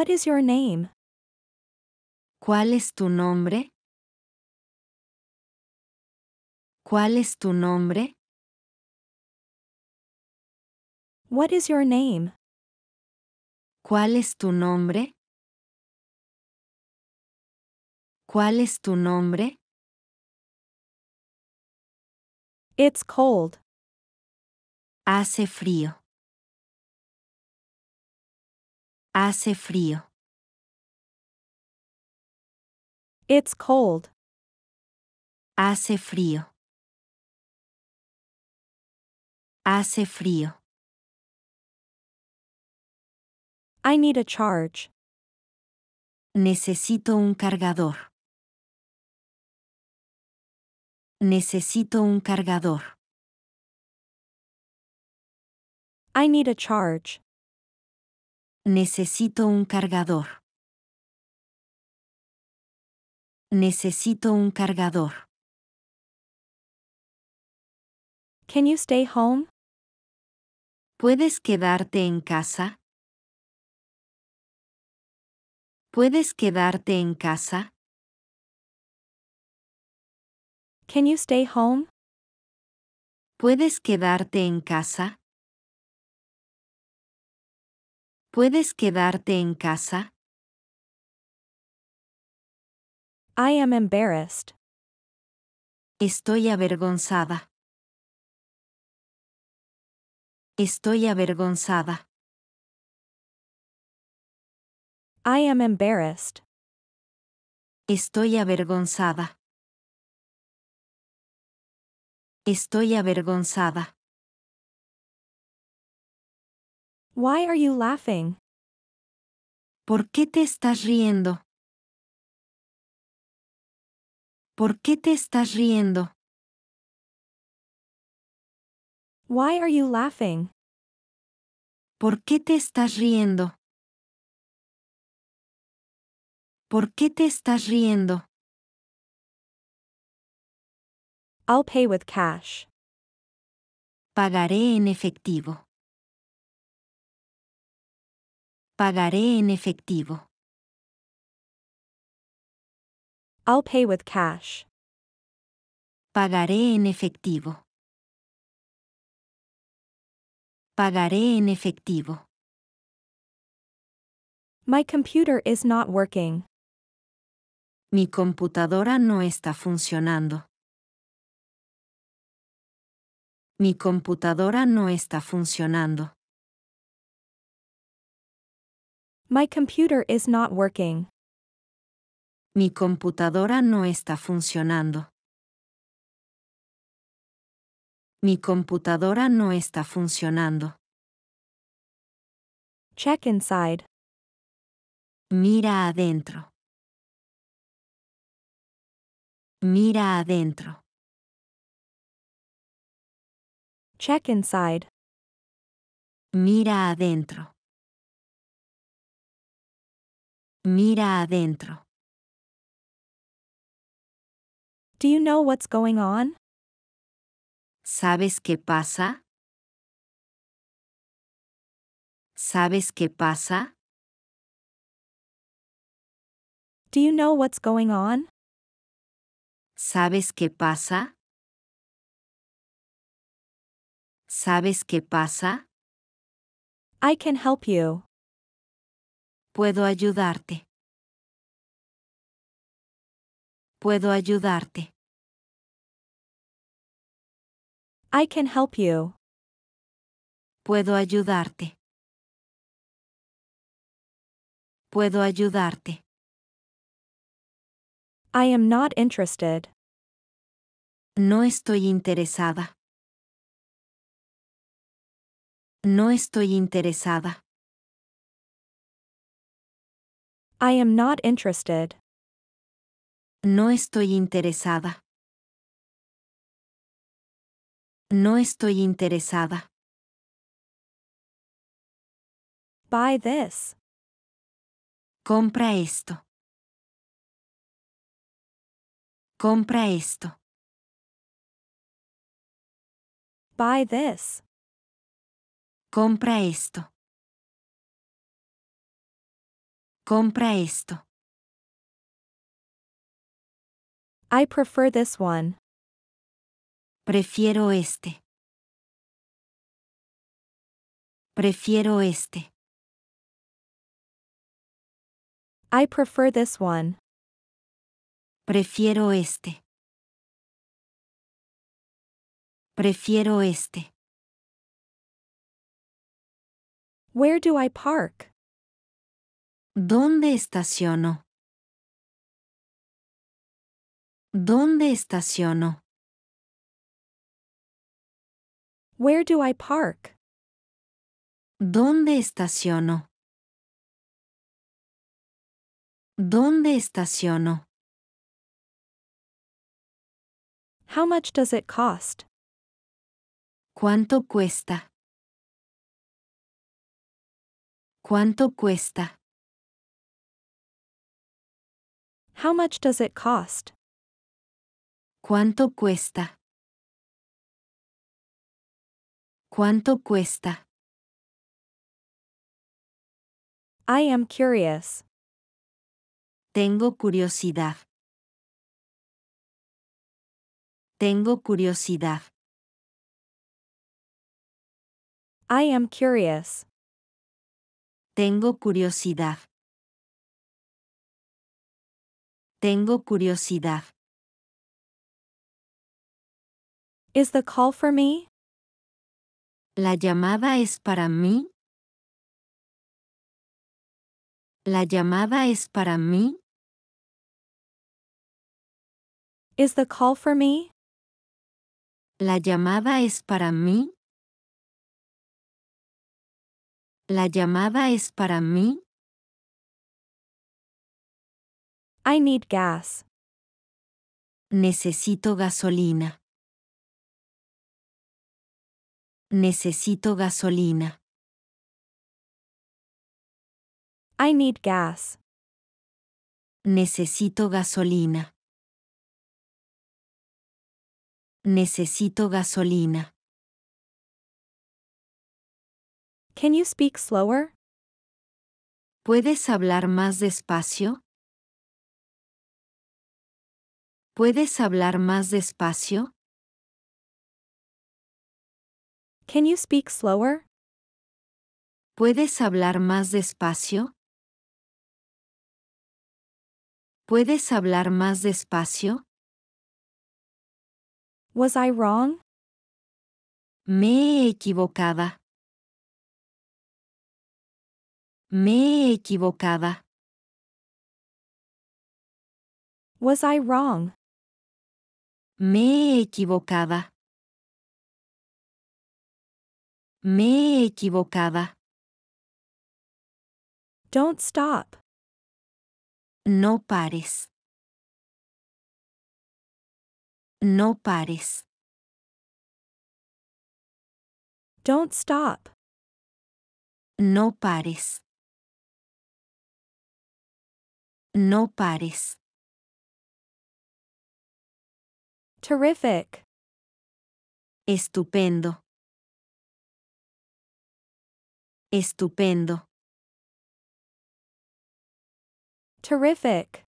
What is your name? ¿Cuál es tu nombre? ¿Cuál es tu nombre? What is your name? ¿Cuál es tu nombre? ¿Cuál es tu nombre? It's cold. Hace frío. Hace frío. It's cold. Hace frío. Hace frío. I need a charge. Necesito un cargador. Necesito un cargador. I need a charge. Necesito un cargador. Necesito un cargador. Can you stay home? ¿Puedes quedarte en casa? ¿Puedes quedarte en casa? Can you stay home? ¿Puedes quedarte en casa? ¿Puedes quedarte en casa? I am embarrassed. Estoy avergonzada. Estoy avergonzada. I am embarrassed. Estoy avergonzada. Estoy avergonzada. Why are you laughing? ¿Por qué te estás riendo? ¿Por qué te estás riendo? Why are you laughing? ¿Por qué te estás riendo? ¿Por qué te estás riendo? I'll pay with cash. Pagaré en efectivo. Pagaré en efectivo. I'll pay with cash. Pagaré en efectivo. Pagaré en efectivo. My computer is not working. Mi computadora no está funcionando. Mi computadora no está funcionando. My computer is not working. Mi computadora no está funcionando. Mi computadora no está funcionando. Check inside. Mira adentro. Mira adentro. Check inside. Mira adentro. Mira adentro. Do you know what's going on? ¿Sabes qué pasa? ¿Sabes qué pasa? Do you know what's going on? ¿Sabes qué pasa? ¿Sabes qué pasa? I can help you. Puedo ayudarte. Puedo ayudarte. I can help you. Puedo ayudarte. Puedo ayudarte. I am not interested. No estoy interesada. No estoy interesada. I am not interested. No estoy interesada. No estoy interesada. Buy this. Compra esto. Compra esto. Buy this. Compra esto. Compra esto. I prefer this one. Prefiero este. Prefiero este. I prefer this one. Prefiero este. Prefiero este. Where do I park? ¿Dónde estaciono? ¿Dónde estaciono? Where do I park? ¿Dónde estaciono? ¿Dónde estaciono? How much does it cost? ¿Cuánto cuesta? ¿Cuánto cuesta? How much does it cost? ¿Cuánto cuesta? ¿Cuánto cuesta? I am curious. Tengo curiosidad. Tengo curiosidad. I am curious. Tengo curiosidad. Tengo curiosidad. Is the call for me? La llamada es para mí. La llamada es para mí. Is the call for me? La llamada es para mí. La llamada es para mí. I need gas. Necesito gasolina. Necesito gasolina. I need gas. Necesito gasolina. Necesito gasolina. Can you speak slower? ¿Puedes hablar más despacio? ¿Puedes hablar más despacio? Can you speak slower? ¿Puedes hablar más despacio? ¿Puedes hablar más despacio? Was I wrong? Me he equivocada. Me he equivocada. Was I wrong? Me equivocada. Me equivocada. Don't stop. No pares. No pares. Don't stop. No pares. No pares. Terrific. Estupendo. Estupendo. Terrific.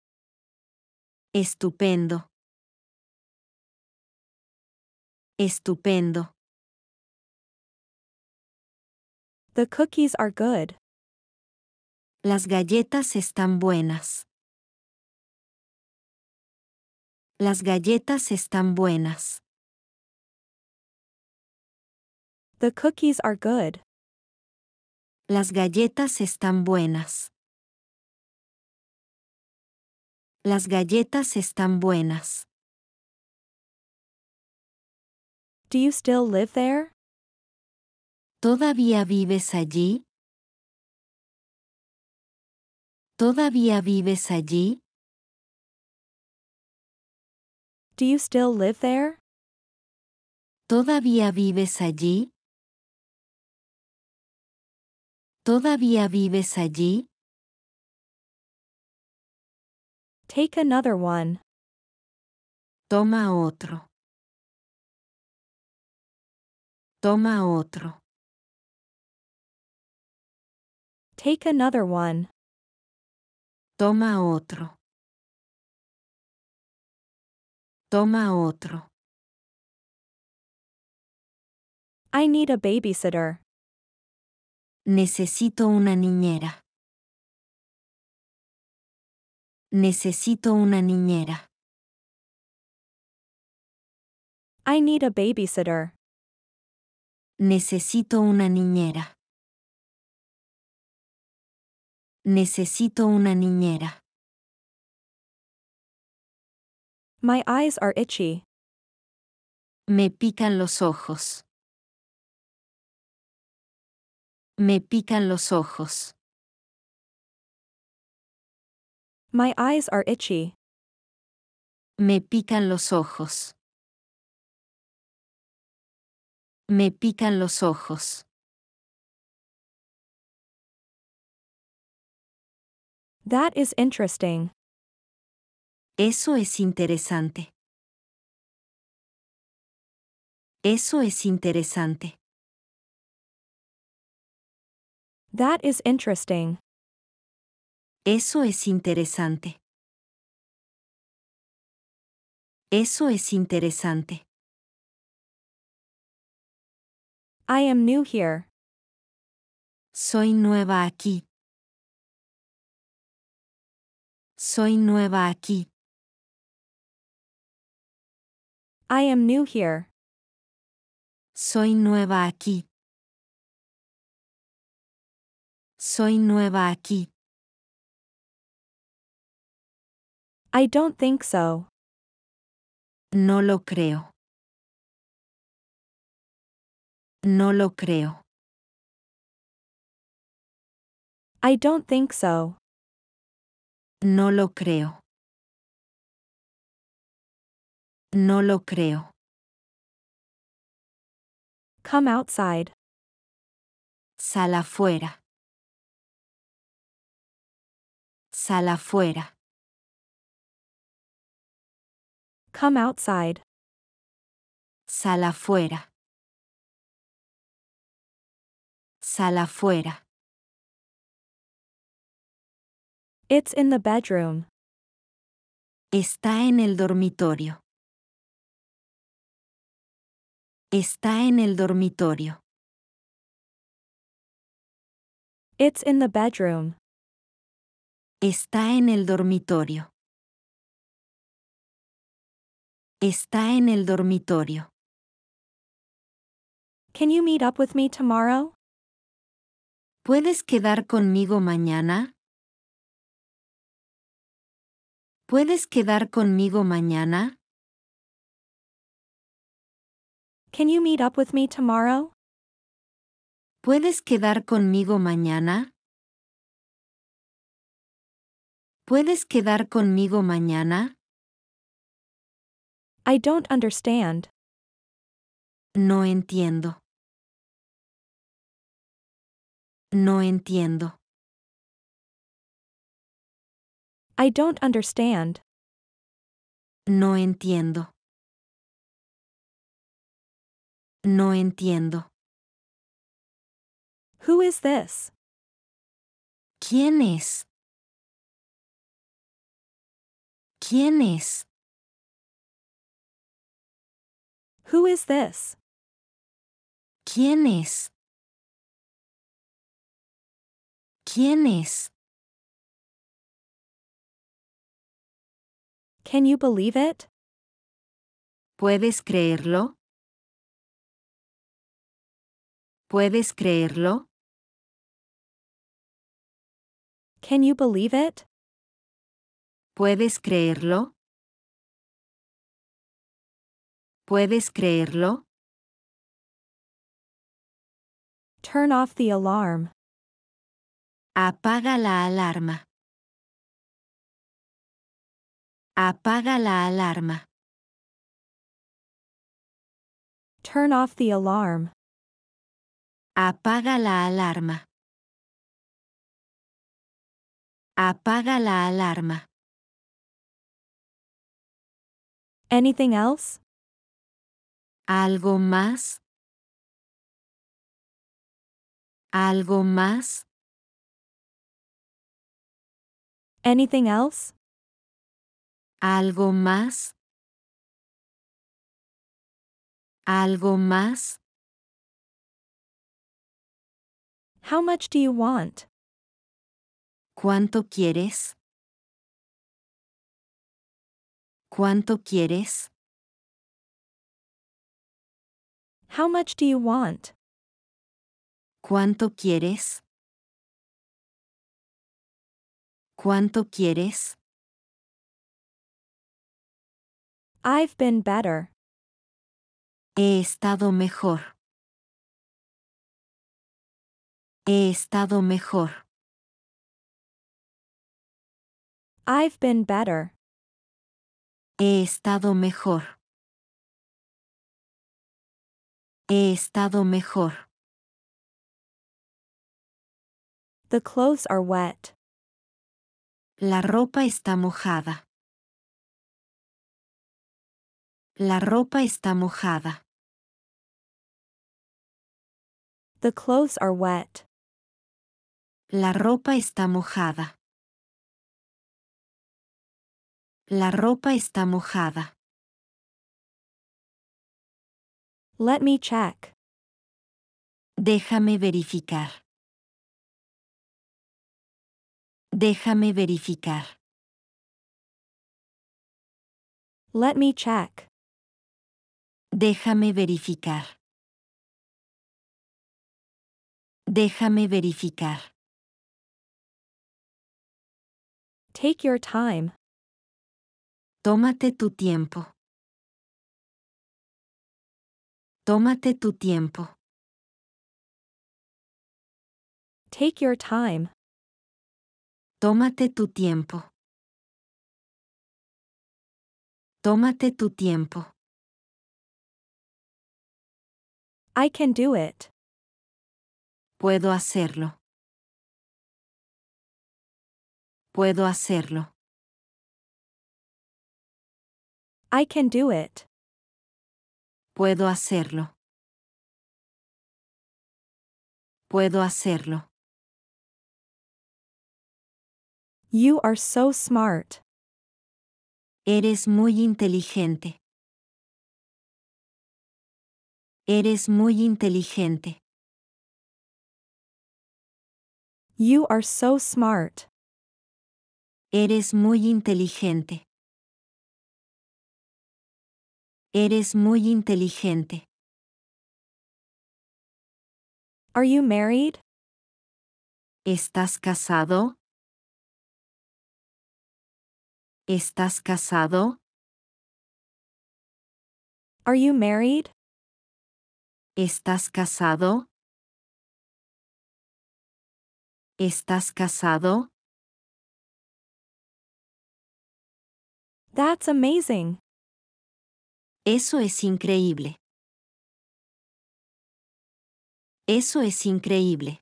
Estupendo. Estupendo. The cookies are good. Las galletas están buenas. Las galletas están buenas. The cookies are good. Las galletas están buenas. Las galletas están buenas. Do you still live there? ¿Todavía vives allí? ¿Todavía vives allí? Do you still live there? ¿Todavía vives allí? ¿Todavía vives allí? Take another one. Toma otro. Toma otro. Take another one. Toma otro. Toma otro. I need a babysitter. Necesito una niñera. Necesito una niñera. I need a babysitter. Necesito una niñera. Necesito una niñera. My eyes are itchy. Me pican los ojos. Me pican los ojos. My eyes are itchy. Me pican los ojos. Me pican los ojos. That is interesting. Eso es interesante. Eso es interesante. That is interesting. Eso es interesante. Eso es interesante. I am new here. Soy nueva aquí. Soy nueva aquí. I am new here. Soy nueva aquí. Soy nueva aquí. I don't think so. No lo creo. No lo creo. I don't think so. No lo creo. No lo creo. Come outside. Sal afuera. Sal afuera. Come outside. Sal afuera. Sal afuera. It's in the bedroom. Está en el dormitorio. Está en el dormitorio. It's in the bedroom. Está en el dormitorio. Está en el dormitorio. Can you meet up with me tomorrow? ¿Puedes quedar conmigo mañana? ¿Puedes quedar conmigo mañana? Can you meet up with me tomorrow? ¿Puedes quedar conmigo mañana? ¿Puedes quedar conmigo mañana? I don't understand. No entiendo. No entiendo. I don't understand. No entiendo. No entiendo. Who is this? ¿Quién es? ¿Quién es? Who is this? ¿Quién es? ¿Quién es? Can you believe it? ¿Puedes creerlo? ¿Puedes creerlo? Can you believe it? ¿Puedes creerlo? ¿Puedes creerlo? Turn off the alarm. Apaga la alarma. Apaga la alarma. Turn off the alarm. Apaga la alarma. Apaga la alarma. Anything else? ¿Algo más? ¿Algo más? Anything else? ¿Algo más? ¿Algo más? How much do you want? ¿Cuánto quieres? ¿Cuánto quieres? How much do you want? ¿Cuánto quieres? ¿Cuánto quieres? I've been better. He estado mejor. He estado mejor. I've been better. He estado mejor. He estado mejor. The clothes are wet. La ropa está mojada. La ropa está mojada. The clothes are wet. La ropa está mojada. La ropa está mojada. Let me check. Déjame verificar. Déjame verificar. Let me check. Déjame verificar. Déjame verificar. Take your time. Tómate tu tiempo. Tómate tu tiempo. Take your time. Tómate tu tiempo. Tómate tu tiempo. I can do it. Puedo hacerlo. Puedo hacerlo. I can do it. Puedo hacerlo. Puedo hacerlo. You are so smart. Eres muy inteligente. Eres muy inteligente. You are so smart. Eres muy inteligente. Eres muy inteligente. Are you married? ¿Estás casado? ¿Estás casado? Are you married? ¿Estás casado? ¿Estás casado? That's amazing. Eso es increíble. Eso es increíble.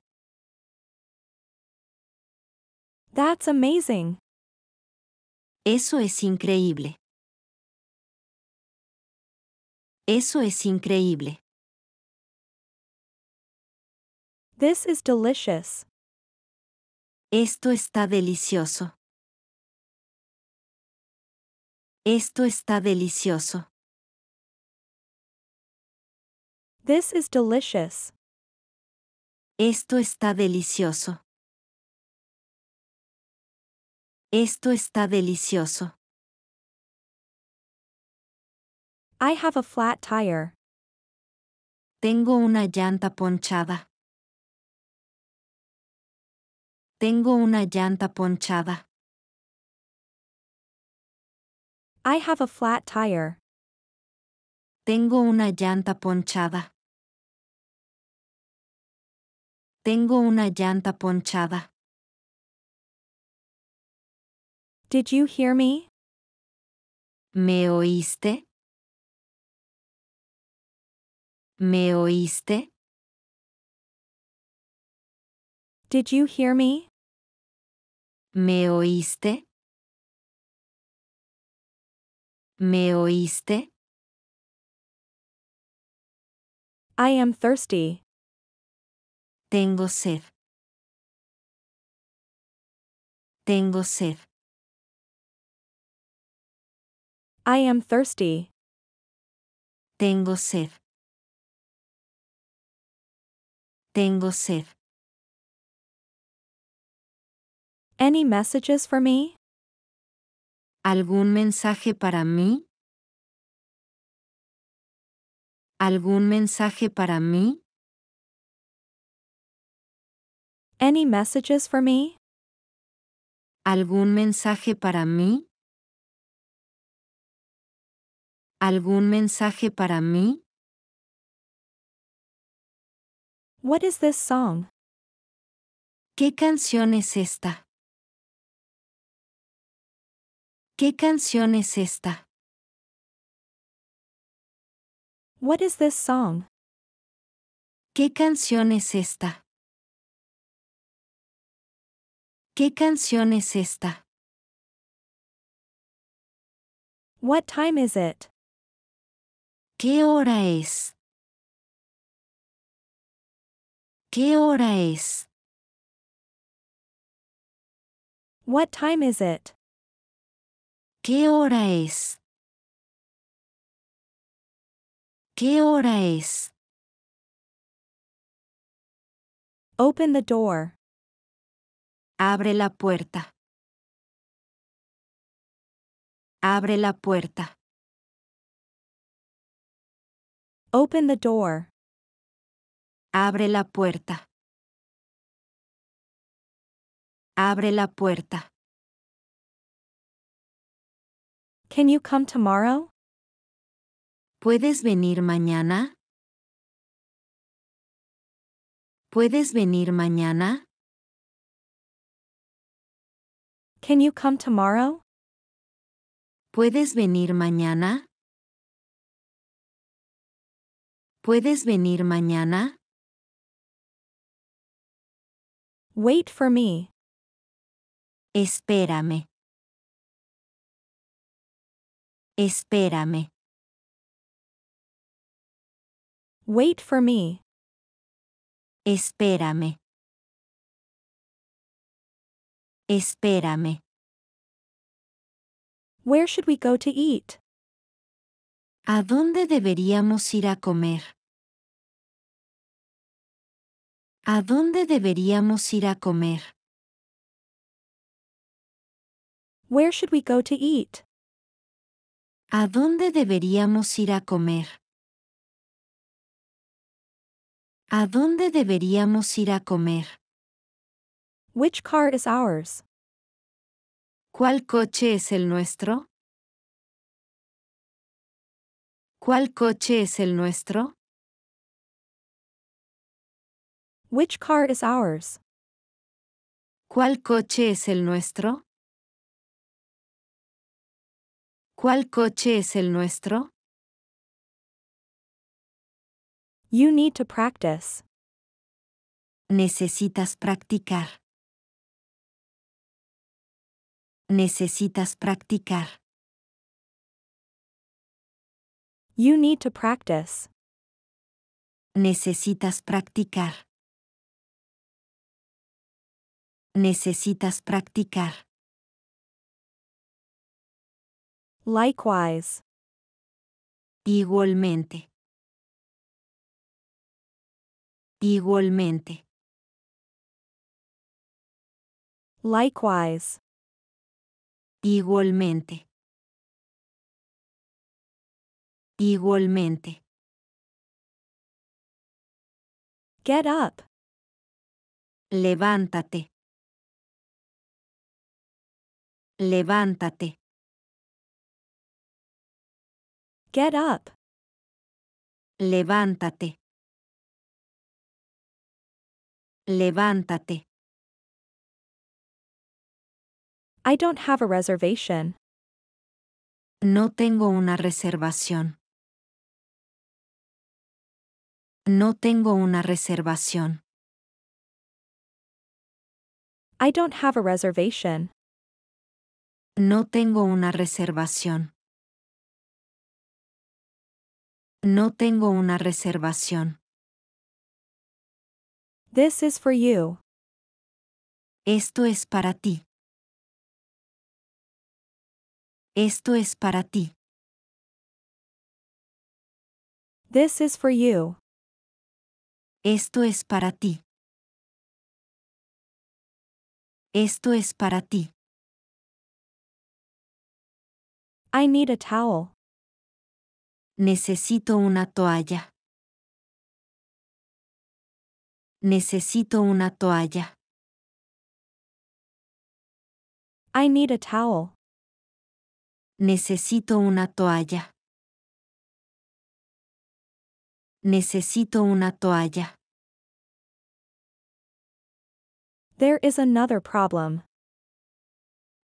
That's amazing. Eso es increíble. Eso es increíble. This is delicious. Esto está delicioso. Esto está delicioso. This is delicious. Esto está delicioso. Esto está delicioso. I have a flat tire. Tengo una llanta ponchada. Tengo una llanta ponchada. I have a flat tire. Tengo una llanta ponchada. Tengo una llanta ponchada. Did you hear me? ¿Me oíste? ¿Me oíste? Did you hear me? ¿Me oíste? ¿Me oíste? I am thirsty. Tengo sed. Tengo sed. I am thirsty. Tengo sed. Tengo sed. Any messages for me? ¿Algún mensaje para mí? ¿Algún mensaje para mí? Any messages for me? ¿Algún mensaje para mí? ¿Algún mensaje para mí? What is this song? ¿Qué canción es esta? ¿Qué canción es esta? What is this song? ¿Qué canción es esta? ¿Qué canción es esta? What time is it? ¿Qué hora es? ¿Qué hora es? What time is it? ¿Qué hora es? ¿Qué hora es? Open the door. Abre la puerta. Abre la puerta. Open the door. Abre la puerta. Abre la puerta. Can you come tomorrow? ¿Puedes venir mañana? ¿Puedes venir mañana? Can you come tomorrow? ¿Puedes venir mañana? ¿Puedes venir mañana? Wait for me. Espérame. Espérame. Wait for me. Espérame. Espérame. Where should we go to eat? ¿A dónde deberíamos ir a comer? ¿A dónde deberíamos ir a comer? Where should we go to eat? ¿A dónde deberíamos ir a comer? ¿A dónde deberíamos ir a comer? car is ours? ¿Cuál coche es el nuestro? ¿Cuál coche es el nuestro? car ours? ¿Cuál coche es el nuestro? ¿Cuál coche es el nuestro? You need to practice. Necesitas practicar. Necesitas practicar. You need to practice. Necesitas practicar. Necesitas practicar. Likewise. Igualmente. Igualmente. Likewise. Igualmente. Igualmente. Get up. Levántate. Levántate. Get up. Levántate. Levántate. I don't have a reservation. No tengo una reservación. No tengo una reservación. I don't have a reservation. No tengo una reservación. No tengo una reservación. This is for you. Esto es para ti. Esto es para ti. This is for you. Esto es para ti. Esto es para ti. I need a towel. Necesito una toalla. Necesito una toalla. I need a towel. Necesito una toalla. Necesito una toalla. There is another problem.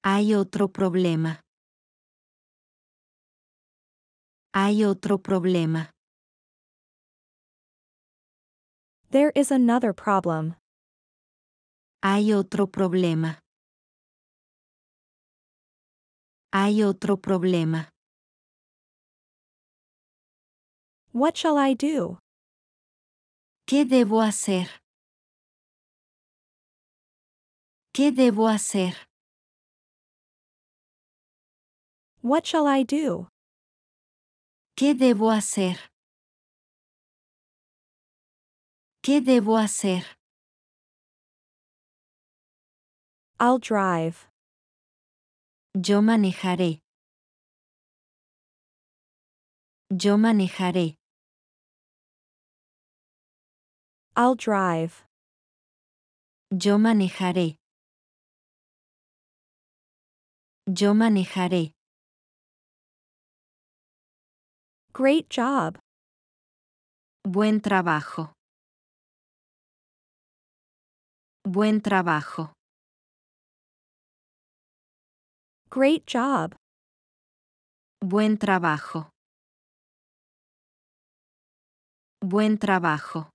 Hay otro problema. Hay otro problema. There is another problem. Hay otro problema. Hay otro problema. What shall I do? ¿Qué debo hacer? ¿Qué debo hacer? What shall I do? ¿Qué debo hacer? ¿Qué debo hacer? I'll drive. Yo manejaré. Yo manejaré. I'll drive. Yo manejaré. Yo manejaré. Great job. Buen trabajo. Buen trabajo. Great job. Buen trabajo. Buen trabajo.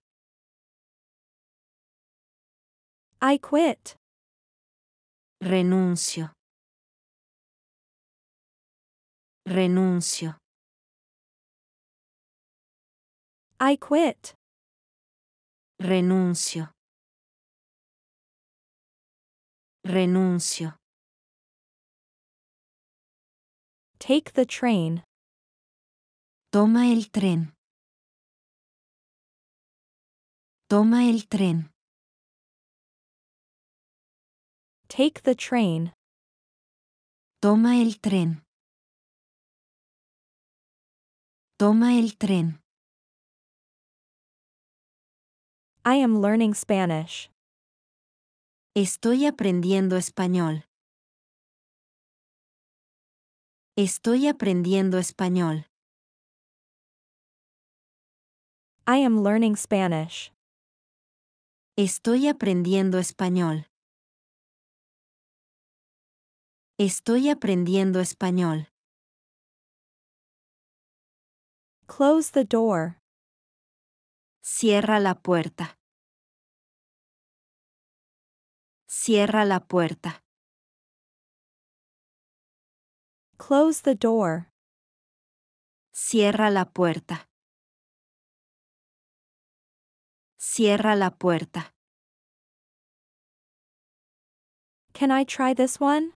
I quit. Renuncio. Renuncio. I quit. Renuncio. Renuncio. Take the train. Toma el tren. Toma el tren. Take the train. Toma el tren. Toma el tren. I am learning Spanish. Estoy aprendiendo español. Estoy aprendiendo español. I am learning Spanish. Estoy aprendiendo español. Estoy aprendiendo español. Close the door. Cierra la puerta. Cierra la puerta. Close the door. Cierra la puerta. Cierra la puerta. Can I try this one?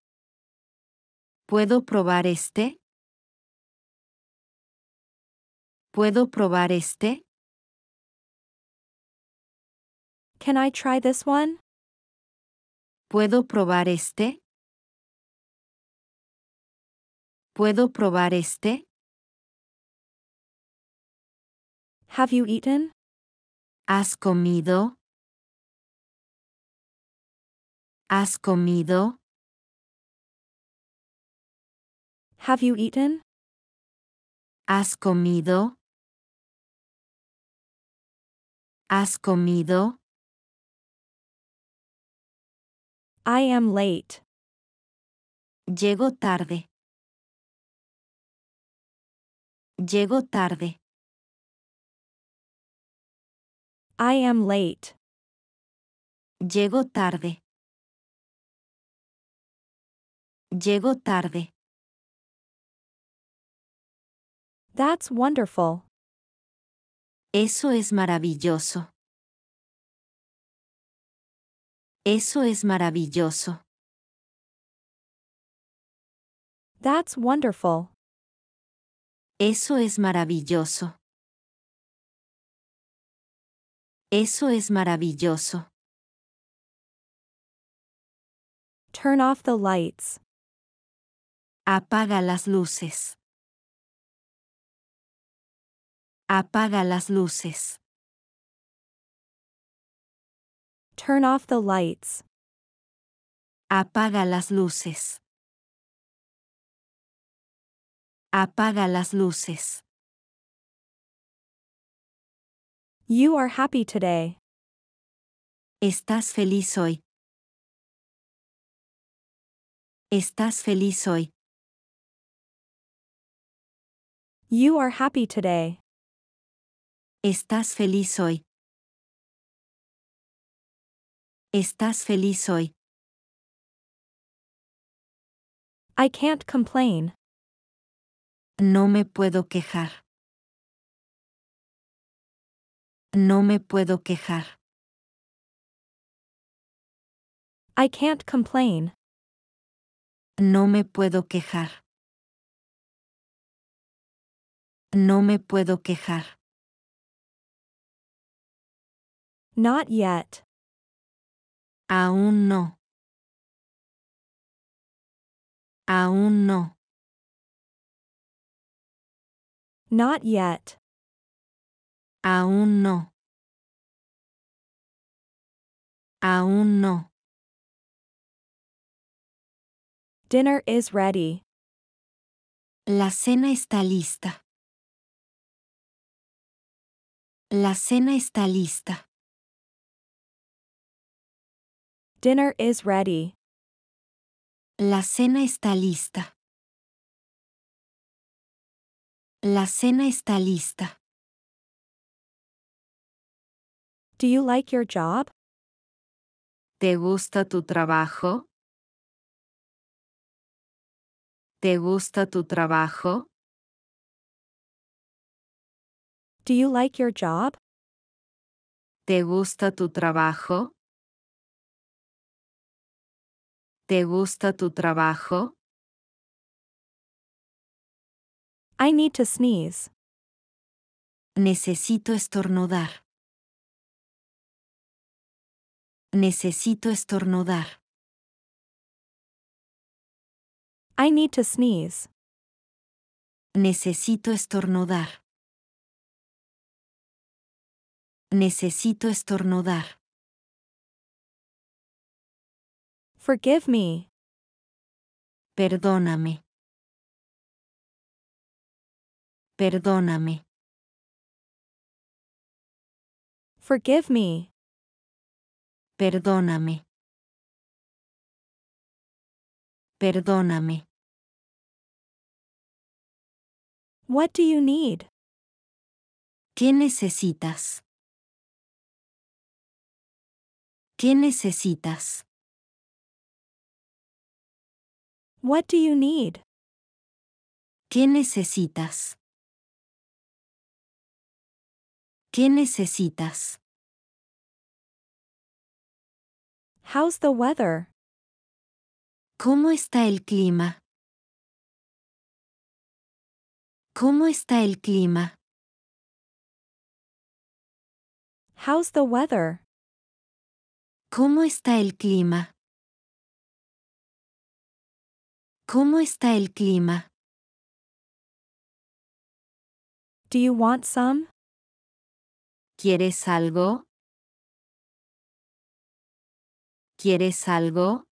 ¿Puedo probar este? ¿Puedo probar este? Can I try this one? ¿Puedo probar este? ¿Puedo probar este? Have you eaten? ¿Has comido? ¿Has comido? Have you eaten? ¿Has comido? ¿Has comido? I am late. Llego tarde. Llego tarde. I am late. Llego tarde. Llego tarde. That's wonderful. Eso es maravilloso. Eso es maravilloso. That's wonderful. Eso es maravilloso. Eso es maravilloso. Turn off the lights. Apaga las luces. Apaga las luces. Turn off the lights. Apaga las luces. Apaga las luces. You are happy today. Estás feliz hoy. Estás feliz hoy. You are happy today. Estás feliz hoy. ¿Estás feliz hoy? I can't complain. No me puedo quejar. No me puedo quejar. I can't complain. No me puedo quejar. No me puedo quejar. Not yet. Aún no. Aún no. Not yet. Aún no. Aún no. Dinner is ready. La cena está lista. La cena está lista. Dinner is ready. La cena está lista. La cena está lista. Do you like your job? ¿Te gusta tu trabajo? ¿Te gusta tu trabajo? Do you like your job? ¿Te gusta tu trabajo? ¿Te gusta tu trabajo? I need to sneeze. Necesito estornudar. Necesito estornudar. I need to sneeze. Necesito estornudar. Necesito estornudar. Forgive me. Perdóname. Perdóname. Forgive me. Perdóname. Perdóname. What do you need? ¿Qué necesitas? ¿Qué necesitas? What do you need? ¿Qué necesitas? ¿Qué necesitas? How's the weather? ¿Cómo está el clima? ¿Cómo está el clima? How's the weather? ¿Cómo está el clima? ¿Cómo está el clima? Do you want some? ¿Quieres algo? ¿Quieres algo?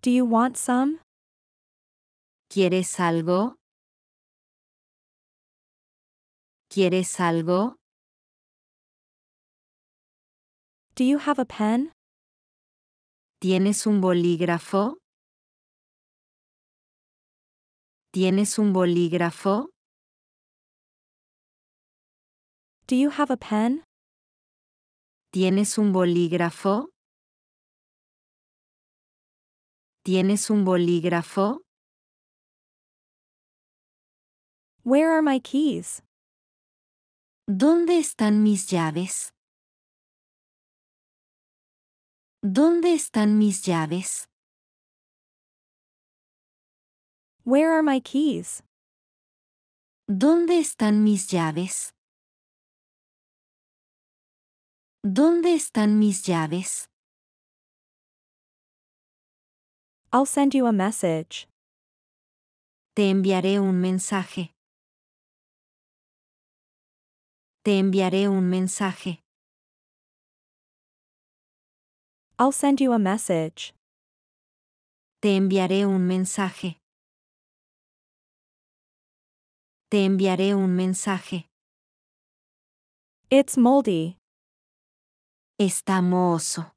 Do you want some? ¿Quieres algo? ¿Quieres algo? Do you have a pen? ¿Tienes un bolígrafo? ¿Tienes un bolígrafo? Do you have a pen? ¿Tienes un bolígrafo? ¿Tienes un bolígrafo? Where are my keys? ¿Dónde están mis llaves? ¿Dónde están mis llaves? Where are my keys? ¿Dónde están mis llaves? ¿Dónde están mis llaves? I'll send you a message. Te enviaré un mensaje. Te enviaré un mensaje. I'll send you a message. Te enviaré un mensaje. Te enviaré un mensaje. It's moldy. Está mohoso.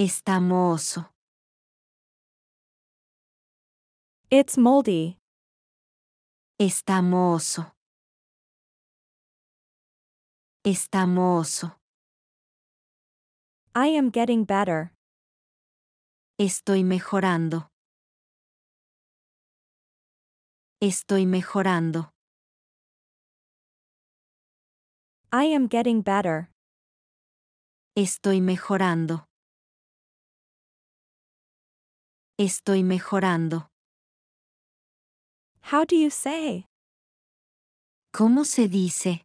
Está mohoso. It's moldy. Está mohoso. Está mohoso. I am getting better. Estoy mejorando. Estoy mejorando. I am getting better. Estoy mejorando. Estoy mejorando. How do you say? ¿Cómo se dice?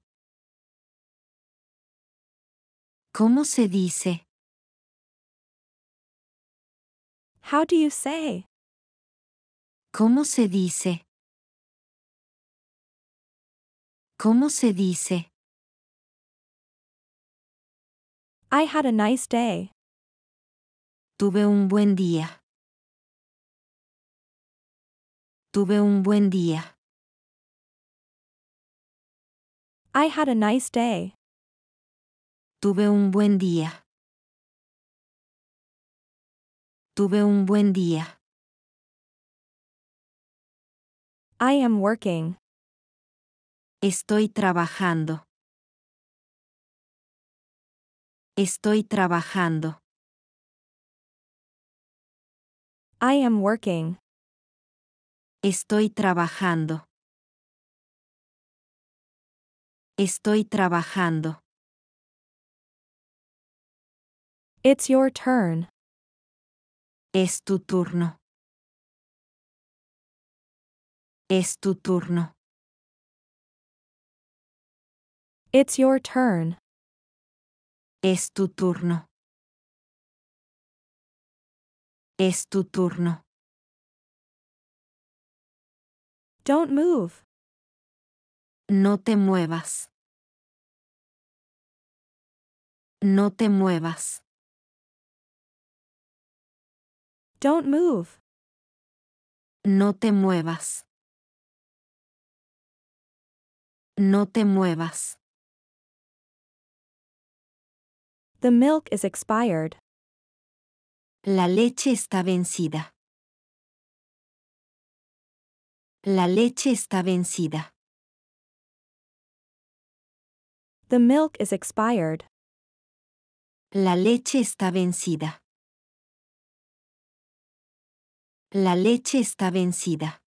¿Cómo se dice? How do you say? ¿Cómo se dice? ¿Cómo se dice? I had a nice day. Tuve un buen día. Tuve un buen día. I had a nice day. Tuve un buen día. Tuve un buen día. I am working. Estoy trabajando. Estoy trabajando. I am working. Estoy trabajando. Estoy trabajando. It's your turn. Es tu turno. Es tu turno. It's your turn. Es tu turno. Es tu turno. Don't move. No te muevas. No te muevas. Don't move. No te muevas. No te muevas. The milk is expired. La leche está vencida. La leche está vencida. The milk is expired. La leche está vencida. La leche está vencida.